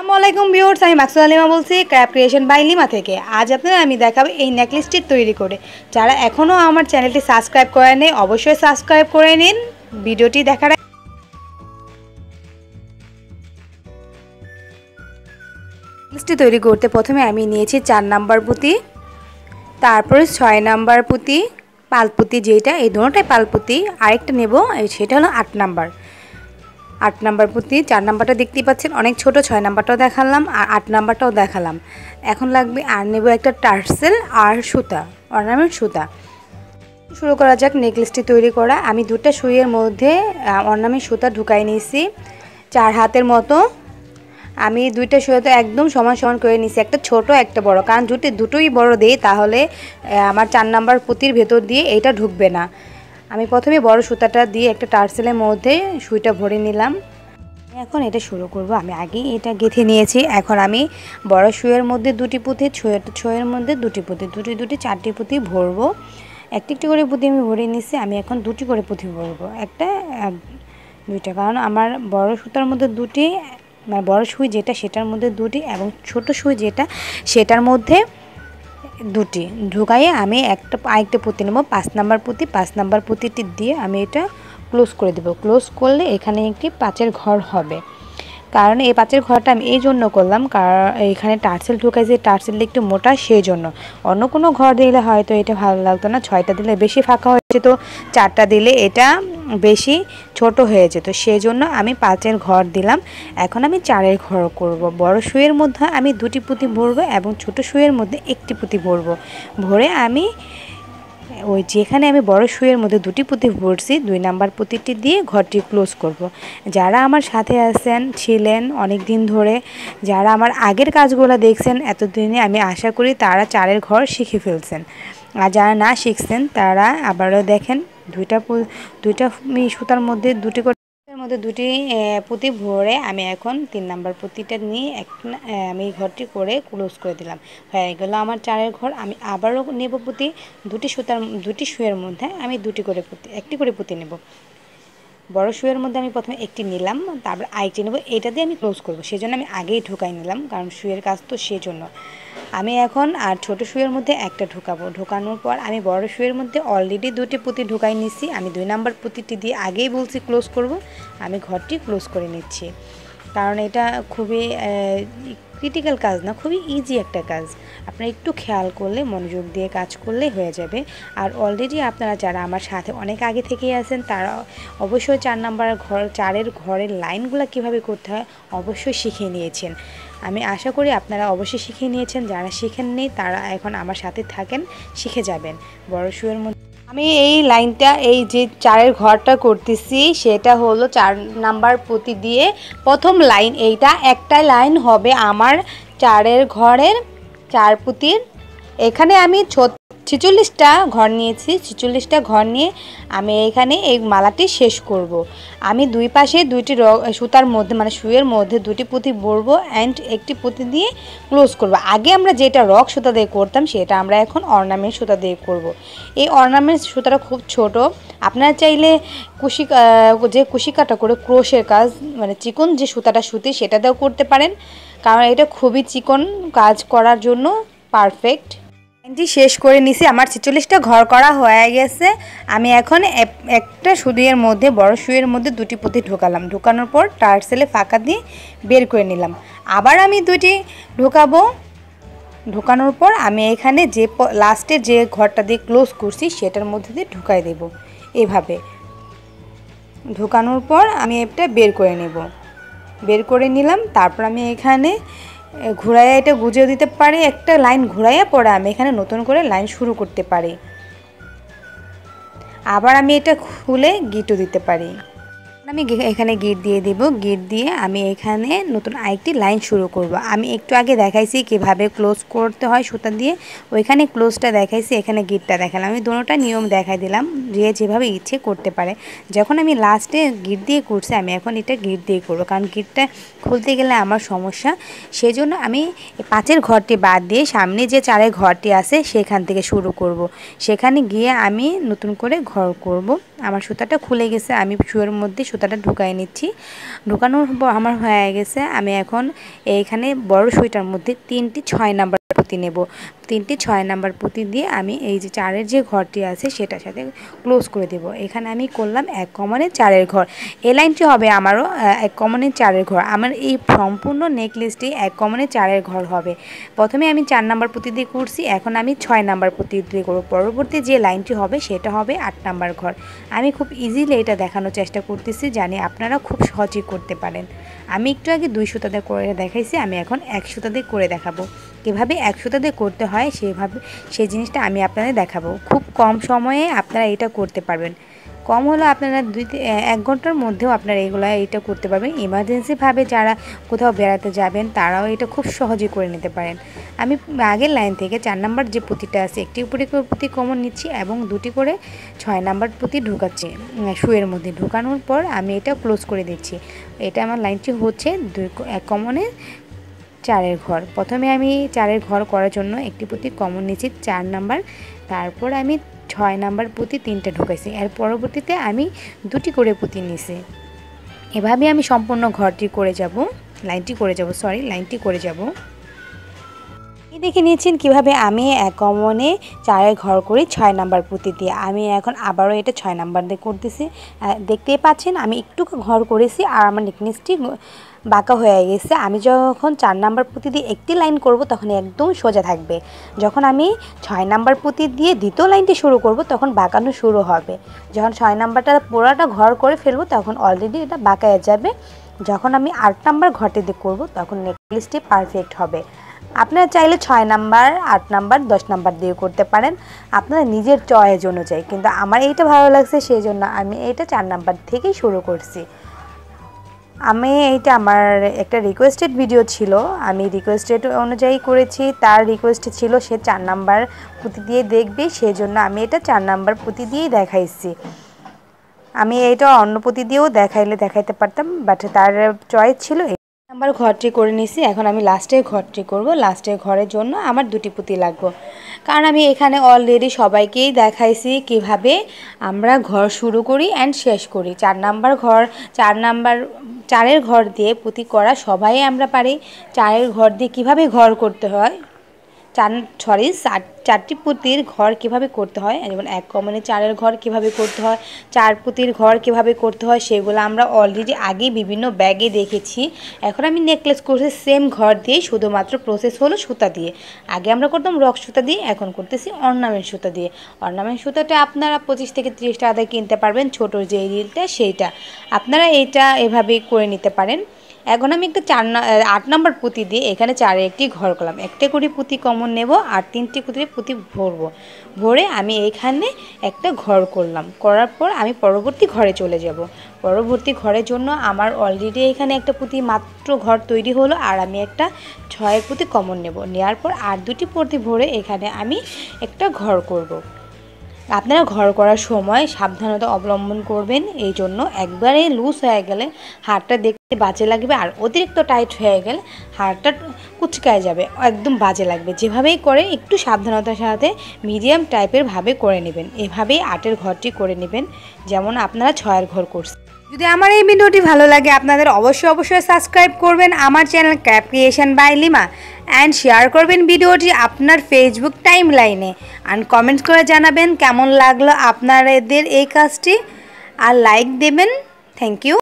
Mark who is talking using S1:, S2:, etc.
S1: আসসালামাইকুম আলাইকুম ভিউর্স আমি মাকসুদ আলিমা বলছি ক্র্যাপ ক্রিয়েশন বাই লিমা থেকে আজ আপনারা আমি দেখাবো এই নেকলেসটি তৈরি করে যারা এখনও আমার চ্যানেলটি সাবস্ক্রাইব করে নেই অবশ্যই সাবস্ক্রাইব করে নিন ভিডিওটি দেখার নেকলেসটি তৈরি করতে প্রথমে আমি নিয়েছি চার নাম্বার পুঁতি তারপরে ছয় নাম্বার পুঁতি পালপুতি যেটা এই দুটাই পালপুতি আরেকটা নেব সেটা হলো আট নাম্বার আট নাম্বার পুঁতি চার নাম্বারটা দেখতেই পাচ্ছেন অনেক ছোট ছয় নাম্বারটাও দেখালাম আর আট নাম্বারটাও দেখালাম এখন লাগবে আর নেব একটা টার্সেল আর সুতা অর্নামেন্ট সুতা শুরু করা যাক নেকলেসটি তৈরি করা আমি দুটা সুইয়ের মধ্যে অর্নামেন্ট সুতা ঢুকাই নিয়েছি চার হাতের মতো আমি দুইটা সুতো একদম সমান সমান করে নিয়েছি একটা ছোট একটা বড় কারণ দুটি দুটোই বড় দিই তাহলে আমার চার নাম্বার পুঁতির ভেতর দিয়ে এটা ঢুকবে না আমি প্রথমে বড় সুতাটা দিয়ে একটা টার্সেলের মধ্যে সুইটা ভরে নিলাম এখন এটা শুরু করব আমি আগেই এটা গেঁথে নিয়েছি এখন আমি বড় শুয়ের মধ্যে দুটি পুঁতি ছয়ের ছয়ের মধ্যে দুটি পুঁতি দুটি দুটি চারটি পুঁতি ভরবো একটি একটি করে পুঁতি আমি ভরে নিয়েছি আমি এখন দুটি করে পুঁতি ভরবো একটা দুইটা কারণ আমার বড় সুতার মধ্যে দুটি মানে বড় সুই যেটা সেটার মধ্যে দুটি এবং ছোট সুই যেটা সেটার মধ্যে দুটি ঢুকাইয়ে আমি একটা আরেকটা পুঁতি নেবো পাঁচ নাম্বার পুঁতি পাঁচ নাম্বার পুঁতিটি দিয়ে আমি এটা ক্লোজ করে দেব ক্লোজ করলে এখানে একটি পাঁচের ঘর হবে কারণ এই পাঁচের ঘরটা আমি এই জন্য করলাম কারণ এখানে টার্সেল ঢুকাই যে টার্সেলটা একটু মোটা সেই জন্য অন্য কোনো ঘর দিলে হয়তো এটা ভালো লাগতো না ছয়টা দিলে বেশি ফাঁকা হয়েছে তো চারটা দিলে এটা বেশি ছোট হয়ে যেত সেই জন্য আমি পাঁচের ঘর দিলাম এখন আমি চারের ঘর করব। বড় শুয়ের মধ্যে আমি দুটি পুঁতি ভরবো এবং ছোট শুয়ের মধ্যে একটি পুঁতি ভরবো ভরে আমি ওই যেখানে আমি বড় শুয়ের মধ্যে দুটি পুঁতি ভরছি দুই নাম্বার পুঁতিটি দিয়ে ঘরটি ক্লোজ করব। যারা আমার সাথে আছেন ছিলেন অনেক দিন ধরে যারা আমার আগের কাজগুলো দেখছেন এতদিনে আমি আশা করি তারা চারের ঘর শিখে ফেলছেন আর যারা না শিখছেন তারা আবারও দেখেন দুইটা দুইটা সুতার মধ্যে দুটি মধ্যে দুটি পুঁতি ভরে আমি এখন তিন নাম্বার পুঁতিটা নিয়ে এক আমি ঘরটি করে ক্লোজ করে দিলাম হয়ে গেল আমার চারের ঘর আমি আবারও নেব পুঁতি দুটি সুতার দুটি শুয়ের মধ্যে আমি দুটি করে পুঁতি একটি করে পুঁতি নেব বড় শুয়ের মধ্যে আমি প্রথমে একটি নিলাম তারপর আরেকটি নেব এটা দিয়ে আমি ক্লোজ করব সেজন্য আমি আগেই ঢোকাই নিলাম কারণ শুয়ের কাজ তো সেজন্য আমি এখন আর ছোট শুয়ের মধ্যে একটা ঢোকাবো ঢোকানোর পর আমি বড় শুয়ের মধ্যে অলরেডি দুটি পুঁতি ঢোকাই নিচ্ছি আমি দুই নাম্বার পুঁতিটি দিয়ে আগেই বলছি ক্লোজ করব আমি ঘরটি ক্লোজ করে নিচ্ছি কারণ এটা খুবই ক্রিটিক্যাল কাজ না খুবই ইজি একটা কাজ আপনারা একটু খেয়াল করলে মনোযোগ দিয়ে কাজ করলে হয়ে যাবে আর অলরেডি আপনারা যারা আমার সাথে অনেক আগে থেকেই আছেন তারা অবশ্যই চার নাম্বার ঘর চারের ঘরের লাইনগুলো কিভাবে করতে হয় অবশ্যই শিখে নিয়েছেন আমি আশা করি আপনারা অবশ্যই শিখে নিয়েছেন যারা শিখেননি তারা এখন আমার সাথে থাকেন শিখে যাবেন বড় শুয়ের মধ্যে আমি এই লাইনটা এই যে চারের ঘরটা করতেছি সেটা হলো চার নাম্বার প্রতি দিয়ে প্রথম লাইন এইটা একটা লাইন হবে আমার চারের ঘরের চার পুঁতির এখানে আমি ছোট ছেচল্লিশটা ঘর নিয়েছি ছেচল্লিশটা ঘর নিয়ে আমি এখানে এই মালাটি শেষ করব। আমি দুই পাশে দুইটি সুতার মধ্যে মানে শুয়ের মধ্যে দুটি পুঁতি বলবো অ্যান্ড একটি পুঁতি দিয়ে ক্লোজ করব। আগে আমরা যেটা রক সুতা দিয়ে করতাম সেটা আমরা এখন অর্নামেন্ট সুতা দিয়ে করব। এই অর্নামেন্ট সুতাটা খুব ছোট আপনারা চাইলে কুশি যে কুশি কাটা করে ক্রোশের কাজ মানে চিকন যে সুতাটা সুতি সেটা দিয়েও করতে পারেন কারণ এটা খুবই চিকন কাজ করার জন্য পারফেক্ট এটি শেষ করে নিছি আমার ছেচল্লিশটা ঘর করা হয়ে গেছে আমি এখন একটা সুদিয়ের মধ্যে বড় সুইয়ের মধ্যে দুটি পুঁতি ঢোকালাম ঢোকানোর পর সেলে ফাঁকা দিয়ে বের করে নিলাম আবার আমি দুটি ঢোকাবো ঢোকানোর পর আমি এখানে যে লাস্টে যে ঘরটা দিয়ে ক্লোজ করছি সেটার মধ্যে দিয়ে ঢুকাই দেব এভাবে ঢোকানোর পর আমি এটা বের করে নেব বের করে নিলাম তারপর আমি এখানে ঘুরাইয়া এটা গুজেও দিতে পারি একটা লাইন ঘুরাইয়া পরে আমি এখানে নতুন করে লাইন শুরু করতে পারি আবার আমি এটা খুলে গিটও দিতে পারি আমি এখানে গিট দিয়ে দেব গিট দিয়ে আমি এখানে নতুন আরেকটি লাইন শুরু করব। আমি একটু আগে দেখাইছি কিভাবে ক্লোজ করতে হয় সুতা দিয়ে ওইখানে ক্লোজটা দেখাইছি এখানে গিটটা দেখালাম আমি দুটোটা নিয়ম দেখাই দিলাম যে যেভাবে ইচ্ছে করতে পারে যখন আমি লাস্টে গিট দিয়ে করছি আমি এখন এটা গিট দিয়ে করবো কারণ গিটটা খুলতে গেলে আমার সমস্যা সেই জন্য আমি পাঁচের ঘরটি বাদ দিয়ে সামনে যে চারের ঘরটি আছে সেখান থেকে শুরু করব। সেখানে গিয়ে আমি নতুন করে ঘর করব। আমার সুতাটা খুলে গেছে আমি শুয়ের মধ্যে সুতাটা ঢুকাই নিচ্ছি ঢুকানোর আমার হয়ে গেছে আমি এখন এইখানে বড় সুইটার মধ্যে তিনটি ছয় নাম্বার পুঁতি নেব তিনটি ছয় নাম্বার পুঁতি দিয়ে আমি এই যে চারের যে ঘরটি আছে সেটার সাথে ক্লোজ করে দেব এখানে আমি করলাম এক কমনের চারের ঘর এই লাইনটি হবে আমারও এক কমনের চারের ঘর আমার এই সম্পূর্ণ নেকলেসটি এক কমনের চারের ঘর হবে প্রথমে আমি চার নাম্বার পুঁতি দিয়ে করছি এখন আমি ছয় নাম্বার পুঁতি দিয়ে করব পরবর্তী যে লাইনটি হবে সেটা হবে আট নাম্বার ঘর আমি খুব ইজিলি এটা দেখানোর চেষ্টা করতেছি জানি আপনারা খুব সহজেই করতে পারেন আমি একটু আগে দুই সুতাতে করে দেখাইছি আমি এখন এক সুতাতে করে দেখাবো কীভাবে এক সুতাতে করতে হয় সেভাবে সেই জিনিসটা আমি আপনাদের দেখাবো খুব কম সময়ে আপনারা এটা করতে পারবেন কম হলো আপনারা দুই এক ঘন্টার মধ্যেও আপনারা এগুলো এটা করতে পারবেন ইমার্জেন্সিভাবে যারা কোথাও বেড়াতে যাবেন তারাও এটা খুব সহজে করে নিতে পারেন আমি আগের লাইন থেকে চার নাম্বার যে পুঁতিটা আছে একটি উপরে পুঁতি কমন নিচ্ছি এবং দুটি করে ছয় নাম্বার পুঁতি ঢুকাচ্ছি শুয়ের মধ্যে ঢুকানোর পর আমি এটা ক্লোজ করে দিচ্ছি এটা আমার লাইনটি হচ্ছে দুই এক কমনে চারের ঘর প্রথমে আমি চারের ঘর করার জন্য একটি পুঁতি কমন নিচ্ছি চার নাম্বার তারপর আমি ছয় নাম্বার পুঁতি তিনটা ঢুকাইছি এর পরবর্তীতে আমি দুটি করে পুঁতি নিছি এভাবে আমি সম্পূর্ণ ঘরটি করে যাব লাইনটি করে যাব সরি লাইনটি করে যাব দেখে নিয়েছেন কিভাবে আমি এক কমনে চারের ঘর করি ছয় নাম্বার পুঁতি দিয়ে আমি এখন আবারও এটা ছয় নাম্বার দিয়ে করতেছি দেখতেই পাচ্ছেন আমি একটু ঘর করেছি আর আমার নেকনেসটি বাঁকা হয়ে গেছে আমি যখন চার নাম্বার পুঁতি দিয়ে একটি লাইন করব তখন একদম সোজা থাকবে যখন আমি ছয় নাম্বার পুঁতি দিয়ে দ্বিতীয় লাইনটি শুরু করব তখন বাঁকানো শুরু হবে যখন ছয় নাম্বারটা পুরোটা ঘর করে ফেলবো তখন অলরেডি এটা বাঁকা যাবে যখন আমি আট নাম্বার ঘরটি দিয়ে করবো তখন নেকলেসটি পারফেক্ট হবে আপনারা চাইলে ছয় নাম্বার আট নাম্বার দশ নাম্বার দিয়ে করতে পারেন আপনারা নিজের চয়েস অনুযায়ী কিন্তু আমার এইটা ভালো লাগছে সেই জন্য আমি এইটা চার নাম্বার থেকেই শুরু করছি আমি এইটা আমার একটা রিকোয়েস্টেড ভিডিও ছিল আমি রিকোয়েস্টেড অনুযায়ী করেছি তার রিকোয়েস্ট ছিল সে চার নাম্বার পুঁতি দিয়ে দেখবে সেই জন্য আমি এটা চার নাম্বার পুঁতি দিয়েই দেখাইছি আমি এইটা অন্য পুঁতি দিয়েও দেখাইলে দেখাইতে পারতাম বাট তার চয়েস ছিল আমার ঘরটি করে নিছি এখন আমি লাস্টে ঘরটি করব লাস্টে ঘরের জন্য আমার দুটি পুঁতি লাগবো কারণ আমি এখানে অলরেডি সবাইকেই দেখাইছি কিভাবে আমরা ঘর শুরু করি অ্যান্ড শেষ করি চার নাম্বার ঘর চার নাম্বার চারের ঘর দিয়ে পুঁতি করা সবাই আমরা পারি চারের ঘর দিয়ে কিভাবে ঘর করতে হয় চার সরি চার চারটি পুঁতির ঘর কিভাবে করতে হয় যেমন এক কমনে চারের ঘর কিভাবে করতে হয় চার পুঁতির ঘর কিভাবে করতে হয় সেগুলো আমরা অলরেডি আগে বিভিন্ন ব্যাগে দেখেছি এখন আমি নেকলেস করছি সেম ঘর দিয়ে শুধুমাত্র প্রসেস হলো সুতা দিয়ে আগে আমরা করতাম রক সুতা দিয়ে এখন করতেছি অর্নামেন্ট সুতা দিয়ে অর্নামেন্ট সুতাটা আপনারা পঁচিশ থেকে তিরিশ টাকা দিয়ে কিনতে পারবেন ছোটো যে রিলটা সেইটা আপনারা এটা এভাবে করে নিতে পারেন এখন আমি একটা চার আট নম্বর পুঁতি দিয়ে এখানে চারে একটি ঘর করলাম একটা করে পুঁতি কমন নেব আর তিনটি করে পুঁতি ভরবো ভরে আমি এখানে একটা ঘর করলাম করার পর আমি পরবর্তী ঘরে চলে যাব পরবর্তী ঘরের জন্য আমার অলরেডি এখানে একটা পুঁতি মাত্র ঘর তৈরি হলো আর আমি একটা ছয়ের পুঁতি কমন নেব নেওয়ার পর আর দুটি পুঁতি ভরে এখানে আমি একটা ঘর করব। আপনারা ঘর করার সময় সাবধানতা অবলম্বন করবেন এই জন্য একবারে লুজ হয়ে গেলে হাড়টা দেখতে বাজে লাগবে আর অতিরিক্ত টাইট হয়ে গেলে হাড়টা কুচকায় যাবে একদম বাজে লাগবে যেভাবেই করে একটু সাবধানতার সাথে মিডিয়াম টাইপের ভাবে করে নেবেন এভাবেই আটের ঘরটি করে নেবেন যেমন আপনারা ছয়ের ঘর করছেন যদি আমার এই ভিডিওটি ভালো লাগে আপনাদের অবশ্যই অবশ্যই সাবস্ক্রাইব করবেন আমার channel cap creation by Lima and share করবেন ভিডিওটি আপনার ফেসবুক টাইম লাইনে অ্যান্ড কমেন্ট করে জানাবেন কেমন লাগলো আপনাদের এই কাজটি আর লাইক দেবেন থ্যাংক ইউ